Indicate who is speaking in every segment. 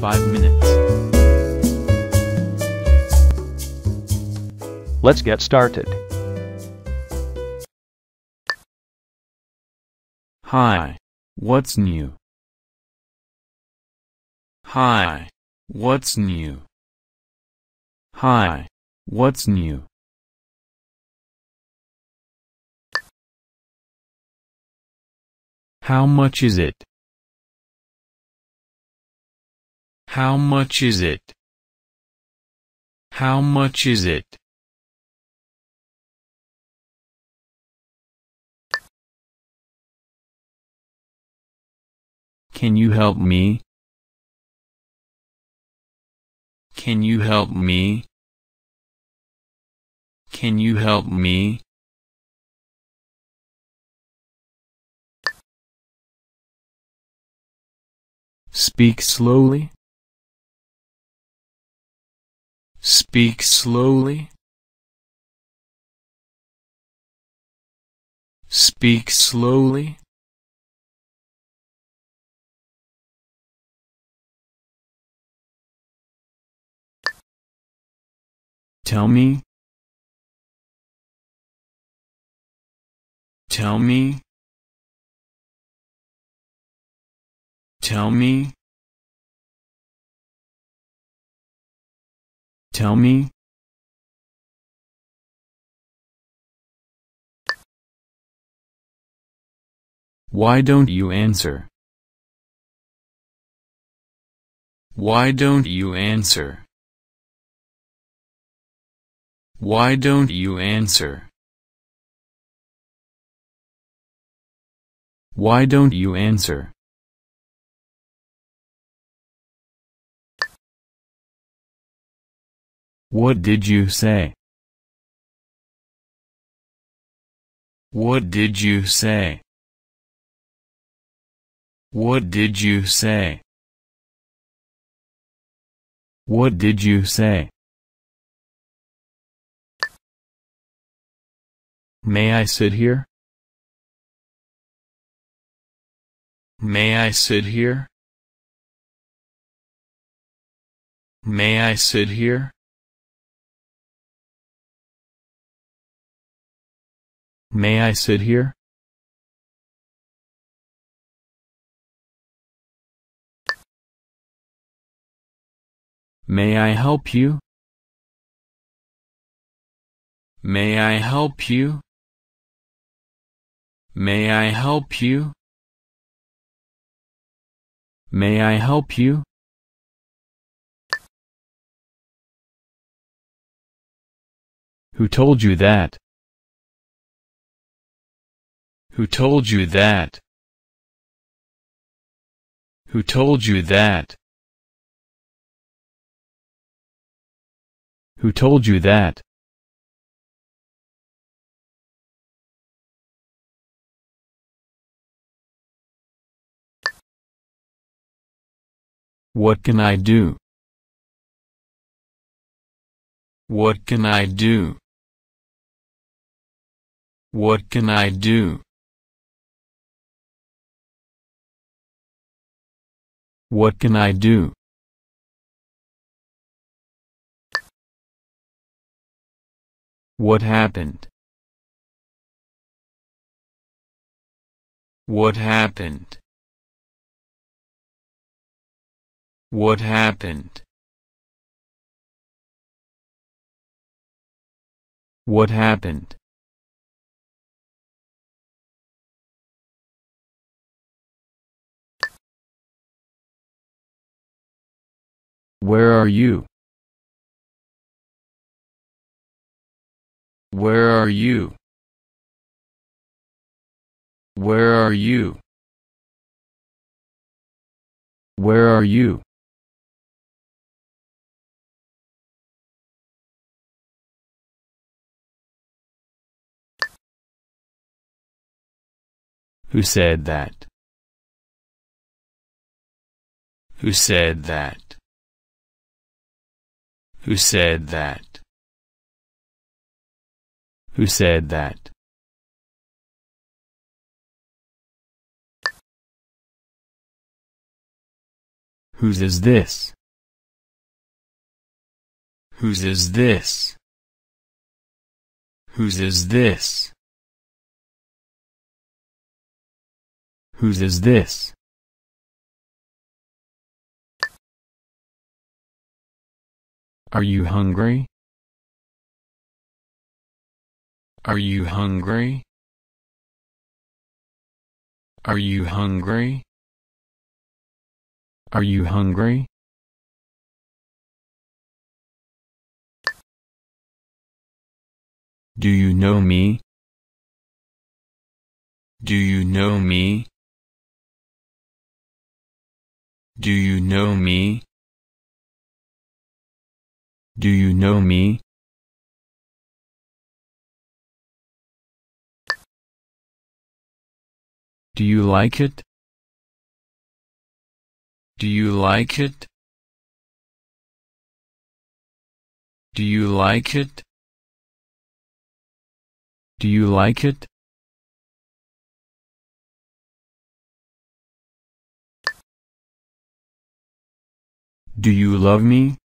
Speaker 1: 5 minutes. Let's get started. Hi. What's new? Hi. What's new? Hi. What's new? How much is it? How much is it? How much is it? Can you help me? Can you help me? Can you help me? Speak slowly. Speak slowly. Speak slowly. Tell me. Tell me. Tell me. Tell me? Why don't you answer? Why don't you answer? Why don't you answer? Why don't you answer? What did you say? What did you say? What did you say? What did you say? May I sit here? May I sit here? May I sit here? May I sit here? May I help you? May I help you? May I help you? May I help you? Who told you that? Who told you that? Who told you that? Who told you that? What can I do? What can I do? What can I do? What can I do? What happened? What happened? What happened? What happened? Where are you? Where are you? Where are you? Where are you? Who said that? Who said that? Who said that? Who said that? Whose is this? Whose is this? Whose is this? Whose is this? Are you hungry? Are you hungry? Are you hungry? Are you hungry? Do you know me? Do you know me? Do you know me? Do you know me? Do you like it? Do you like it? Do you like it? Do you like it? Do you love me?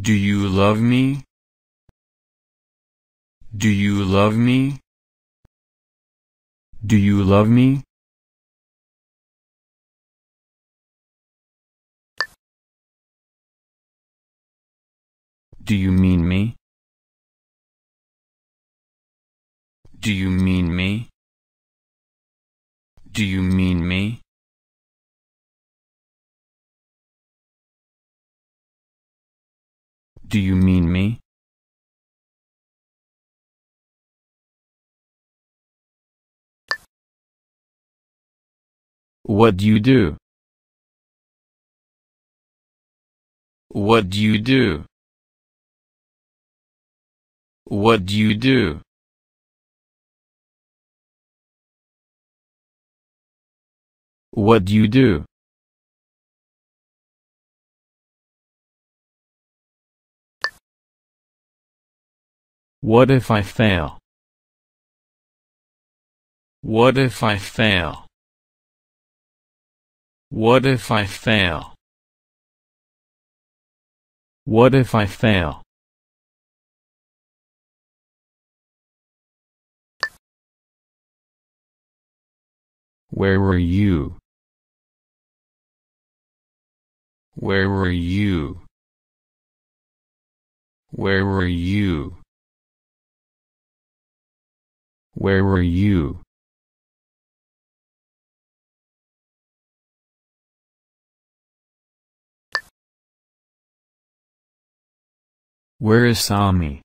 Speaker 1: Do you love me? Do you love me? Do you love me? Do you mean me? Do you mean me? Do you mean me? Do you mean me? What do you do? What do you do? What do you do? What do you do? What if I fail? What if I fail? What if I fail? What if I fail? Where were you? Where were you? Where were you? Where were you? Where is Sami?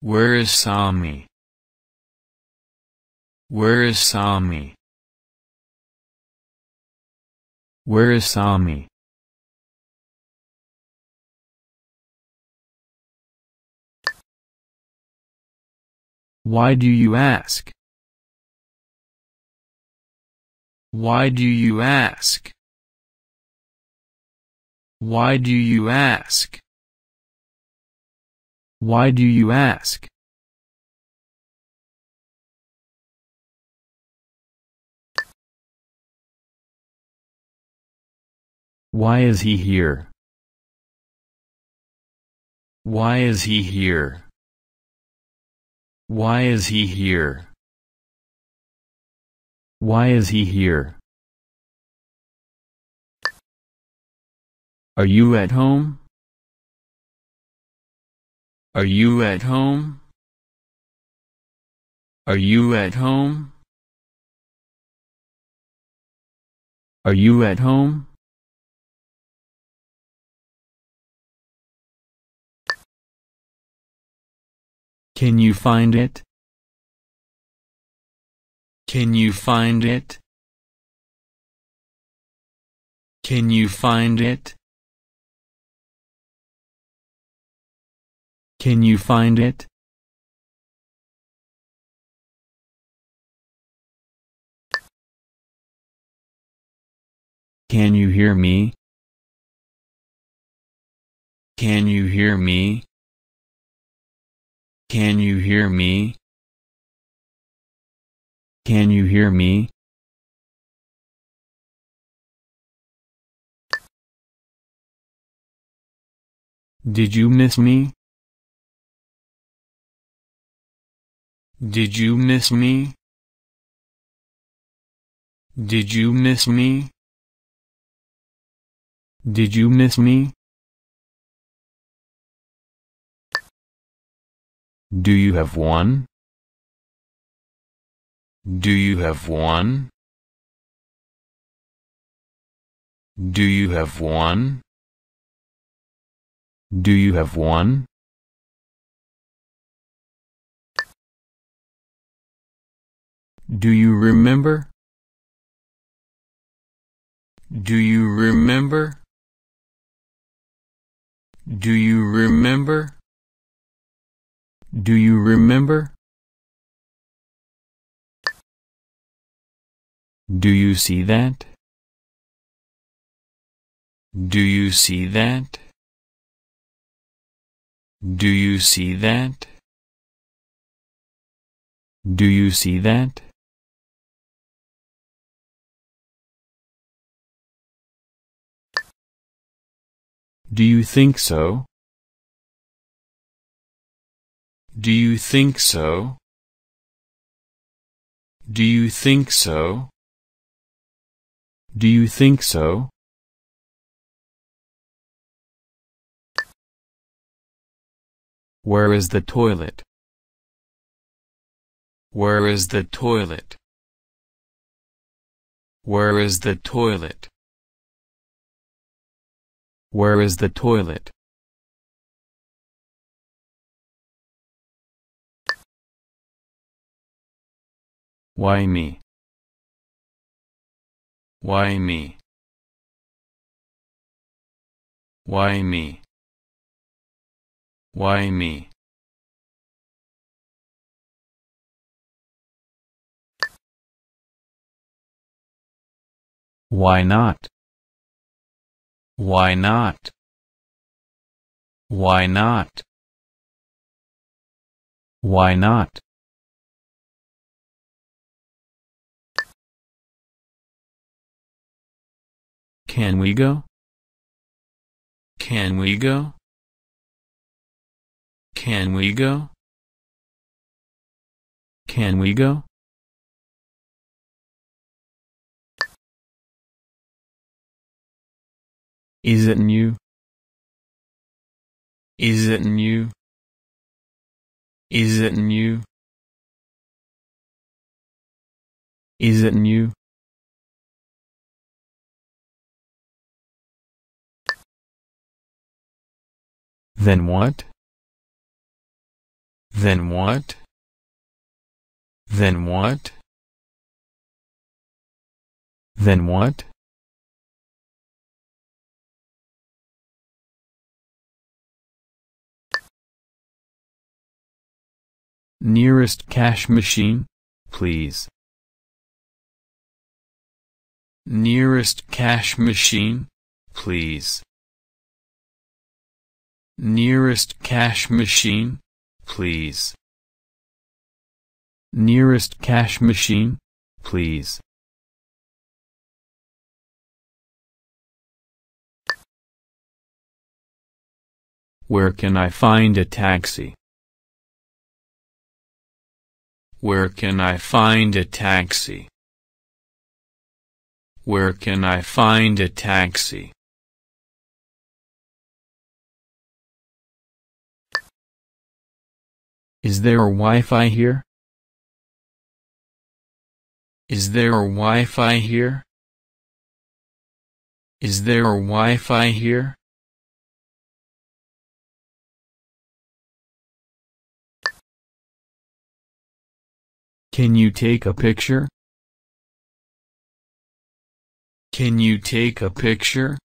Speaker 1: Where is Sami? Where is Sami? Where is Sami? Why do you ask? Why do you ask? Why do you ask? Why do you ask? Why is he here? Why is he here? Why is he here? Why is he here? Are you at home? Are you at home? Are you at home? Are you at home? Can you find it? Can you find it? Can you find it? Can you find it? Can you hear me? Can you hear me? Can you hear me? Can you hear me? Did you miss me? Did you miss me? Did you miss me? Did you miss me? Do you have one? Do you have one? Do you have one? Do you have one? Do you remember? Do you remember? Do you remember? Do you remember? Do you see that? Do you see that? Do you see that? Do you see that? Do you think so? Do you think so? Do you think so? Do you think so? Where is the toilet? Where is the toilet? Where is the toilet? Where is the toilet? Why me? Why me? Why me? Why me? Why not? Why not? Why not? Why not? Can we go? Can we go? Can we go? Can we go? Is it new? Is it new? Is it new? Is it new? Then what? Then what? Then what? Then what? Nearest cash machine, please. Nearest cash machine, please. Nearest cash machine, please. Nearest cash machine, please. Where can I find a taxi? Where can I find a taxi? Where can I find a taxi? Is there a Wi-Fi here? Is there a Wi-Fi here? Is there a Wi-Fi here? Can you take a picture? Can you take a picture?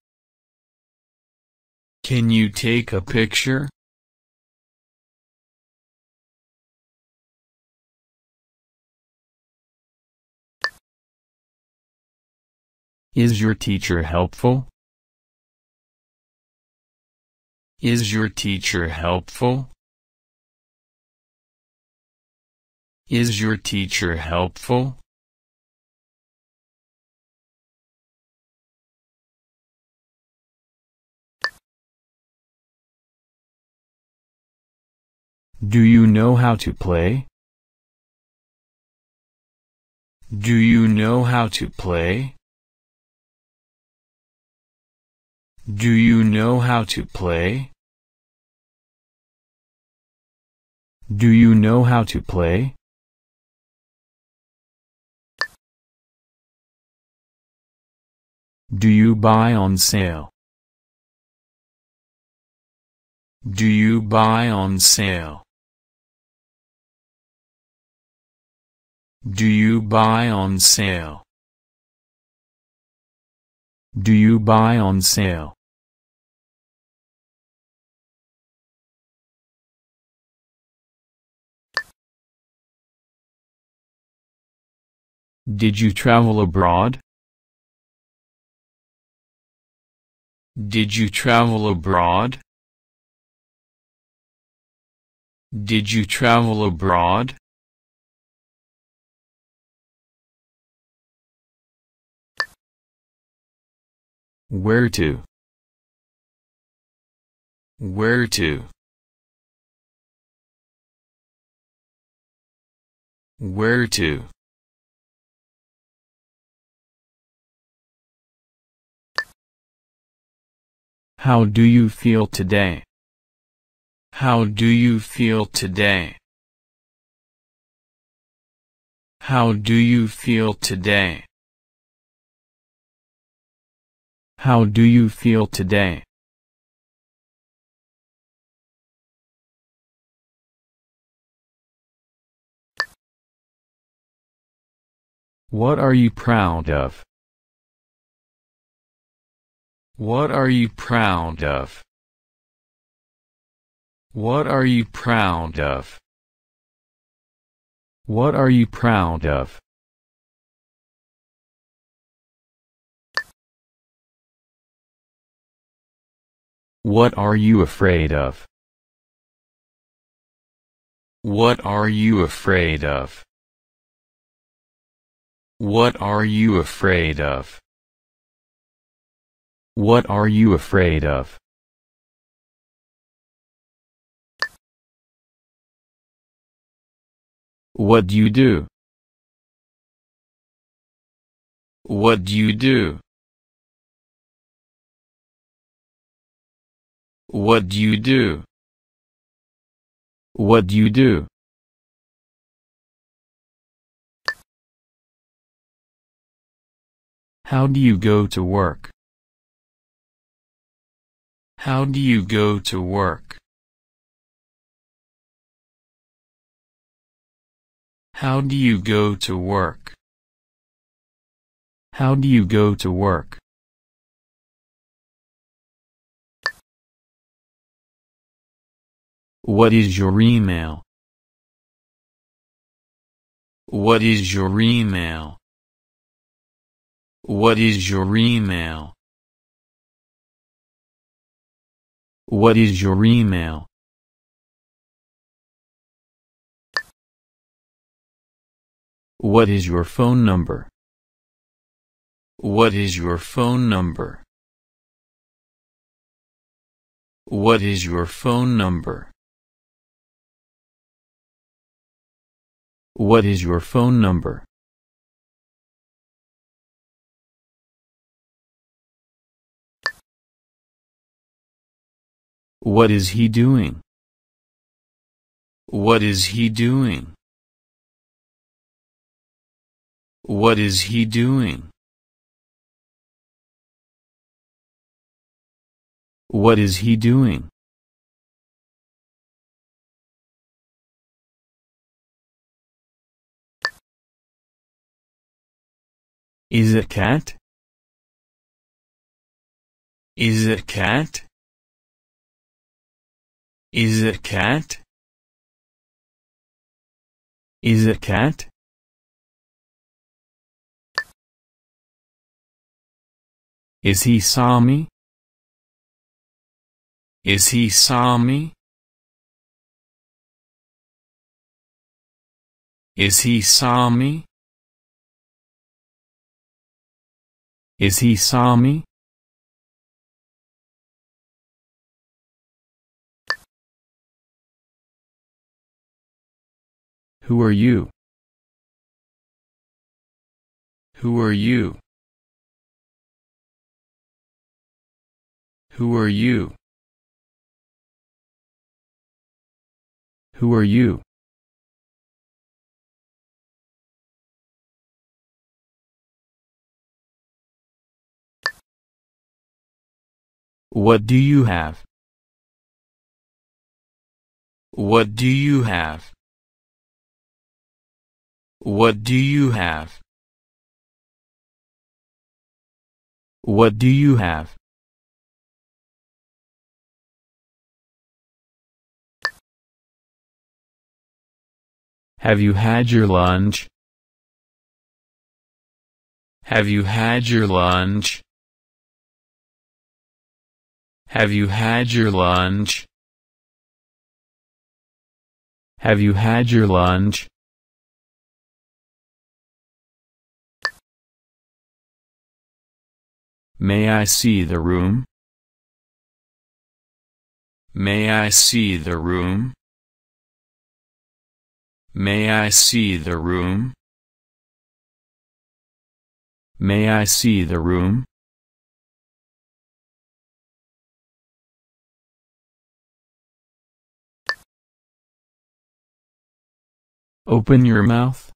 Speaker 1: Can you take a picture? Is your teacher helpful? Is your teacher helpful? Is your teacher helpful? Do you know how to play? Do you know how to play? Do you know how to play? Do you know how to play? Do you buy on sale? Do you buy on sale? Do you buy on sale? Do you buy on sale? Did you travel abroad? Did you travel abroad? Did you travel abroad? Where to? Where to? Where to? How do you feel today? How do you feel today? How do you feel today? How do you feel today? What are you proud of? What are you proud of? What are you proud of? What are you proud of? What are you afraid of? What are you afraid of? What are you afraid of? What are you afraid of? What do you do? What do you do? What do you do? What do you do? How do you go to work? How do you go to work? How do you go to work? How do you go to work? What is your email? What is your email? What is your email? What is your email? What is your phone number? What is your phone number? What is your phone number? What is your phone number? What is he doing? What is he doing? What is he doing? What is he doing? Is a cat? Is a cat? Is a cat? Is a cat? Is he saw me? Is he saw me? Is he saw me? Is he Sami? Who are you? Who are you? Who are you? Who are you? What do you have? What do you have? What do you have? What do you have? Have you had your lunch? Have you had your lunch? Have you had your lunch? Have you had your lunch? May I see the room? May I see the room? May I see the room? May I see the room? Open your mouth.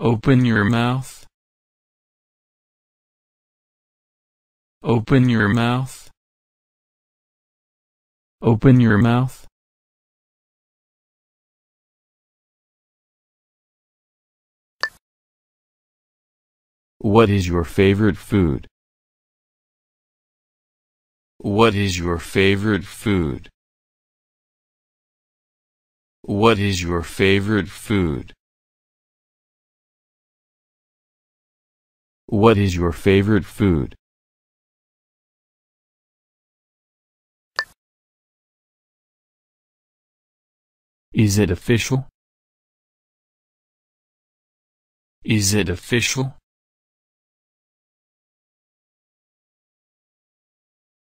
Speaker 1: Open your mouth. Open your mouth. Open your mouth. What is your favorite food? What is your favorite food? What is your favorite food? What is your favorite food? Is it official? Is it official?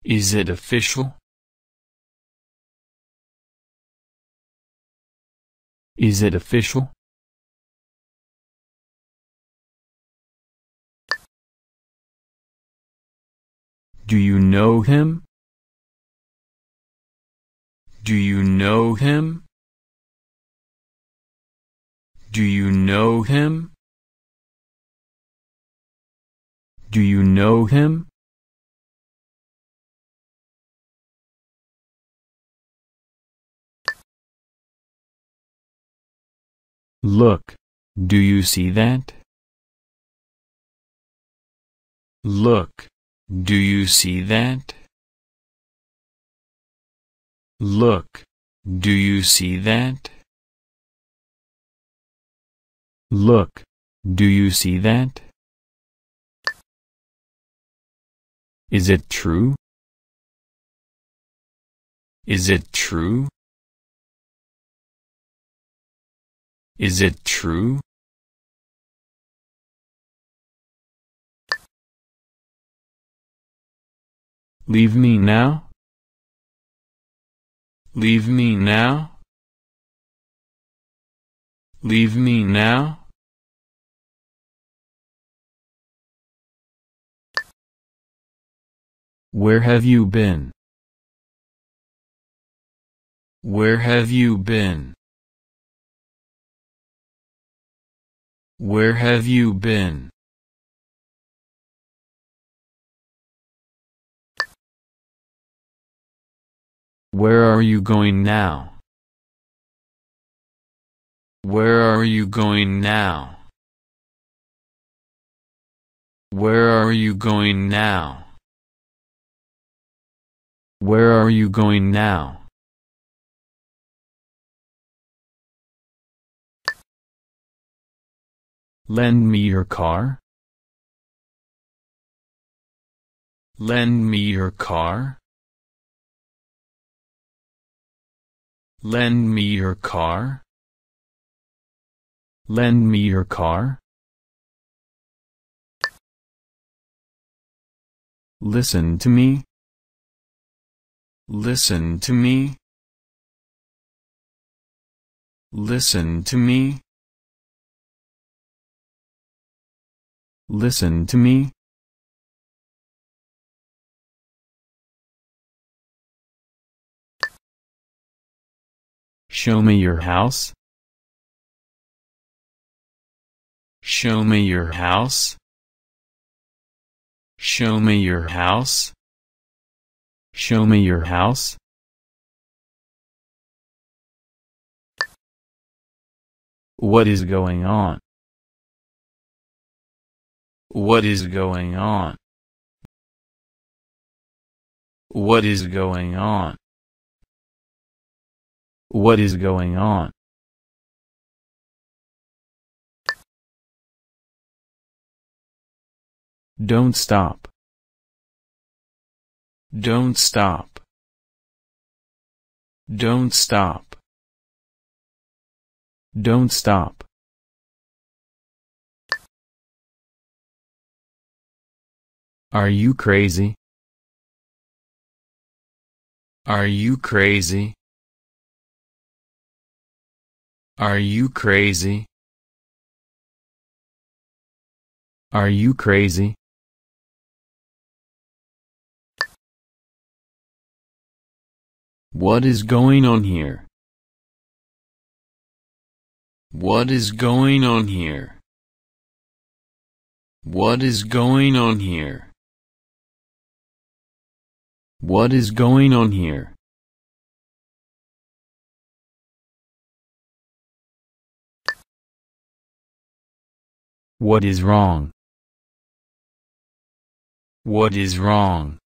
Speaker 1: Is it official? Is it official? Do you know him? Do you know him? Do you know him? Do you know him? Look. Do you see that? Look. Do you see that? Look. Do you see that? Look. Do you see that? Is it true? Is it true? Is it true? Leave me now? Leave me now? Leave me now? Where have you been? Where have you been? Where have you been? Where are you going now? Where are you going now? Where are you going now? Where are you going now? Lend me your car. Lend me your car. Lend me your car. Lend me your car. Listen to me. Listen to me. Listen to me. Listen to me. Show me your house. Show me your house. Show me your house. Show me your house. What is going on? What is going on? What is going on? What is going on? Don't stop. Don't stop. Don't stop. Don't stop. Are you crazy? Are you crazy? Are you crazy? Are you crazy? What is going on here? What is going on here? What is going on here? What is going on here? What is wrong? What is wrong?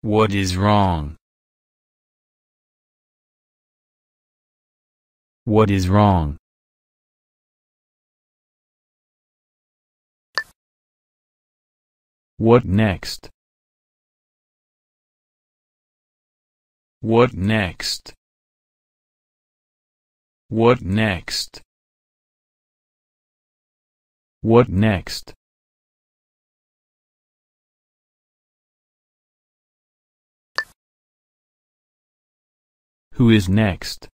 Speaker 1: What is wrong? What is wrong? What next? What next? What next? What next? Who is next?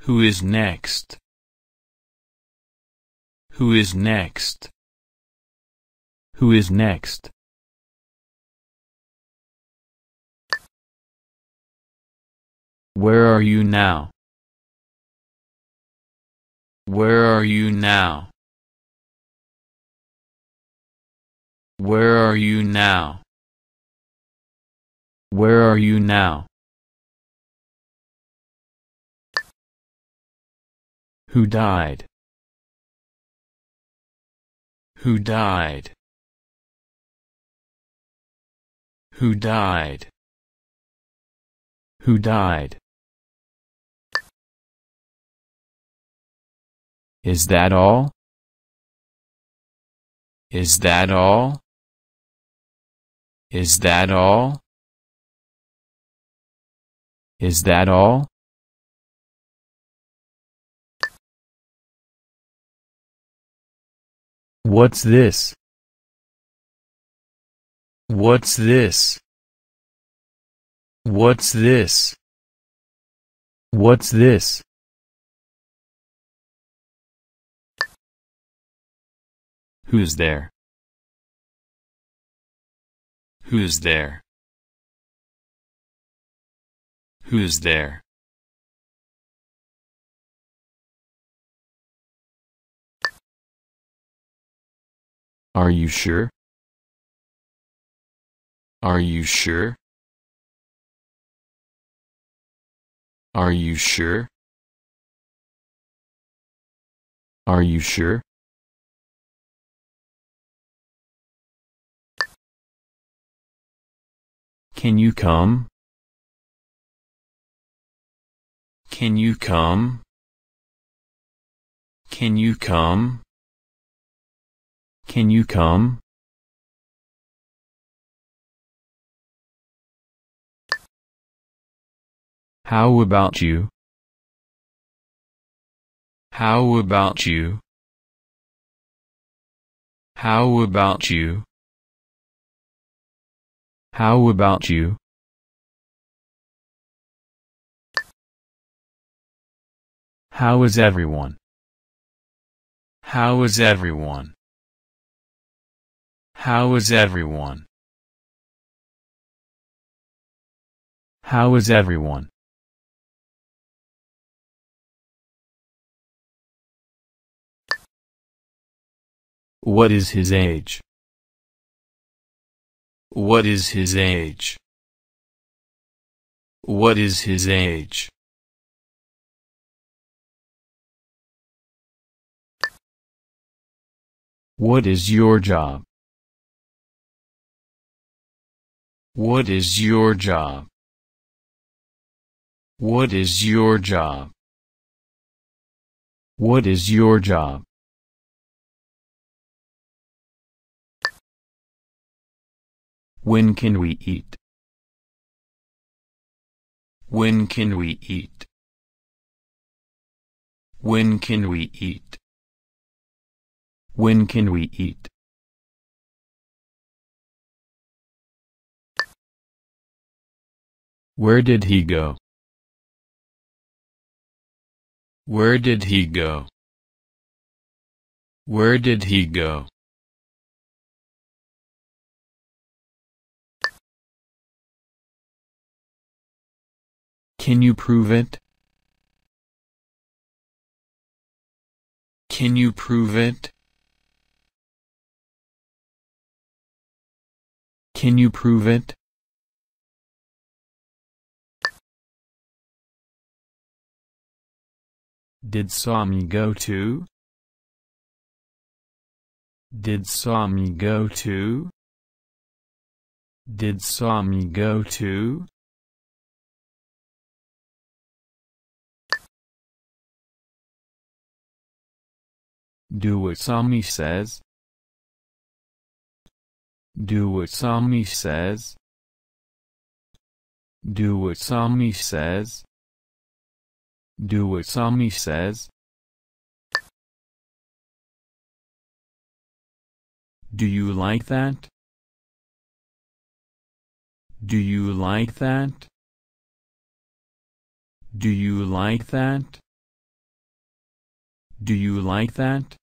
Speaker 1: Who is next? Who is next? Who is next? Where are you now? Where are you now? Where are you now? Where are you now? Who died? Who died? Who died? Who died? Is that all? Is that all? Is that all? Is that all? What's this? What's this? What's this? What's this? Who's there? Who's there? Who's there? Are you sure? Are you sure? Are you sure? Are you sure? Can you come? Can you come? Can you come? Can you come? How about you? How about you? How about you? How about you? How is everyone? How is everyone? How is everyone? How is everyone? What is his age? What is his age? What is his age? What is your job? What is your job? What is your job? What is your job? When can we eat? When can we eat? When can we eat? When can we eat? Where did he go? Where did he go? Where did he go? Can you prove it? Can you prove it? Can you prove it? Did Sami go to? Did Sami go to? Did Sami go to? Do what Sami says. Do what Sami says. Do what Sami says. Do what Sami says. Do you like that? Do you like that? Do you like that? Do you like that?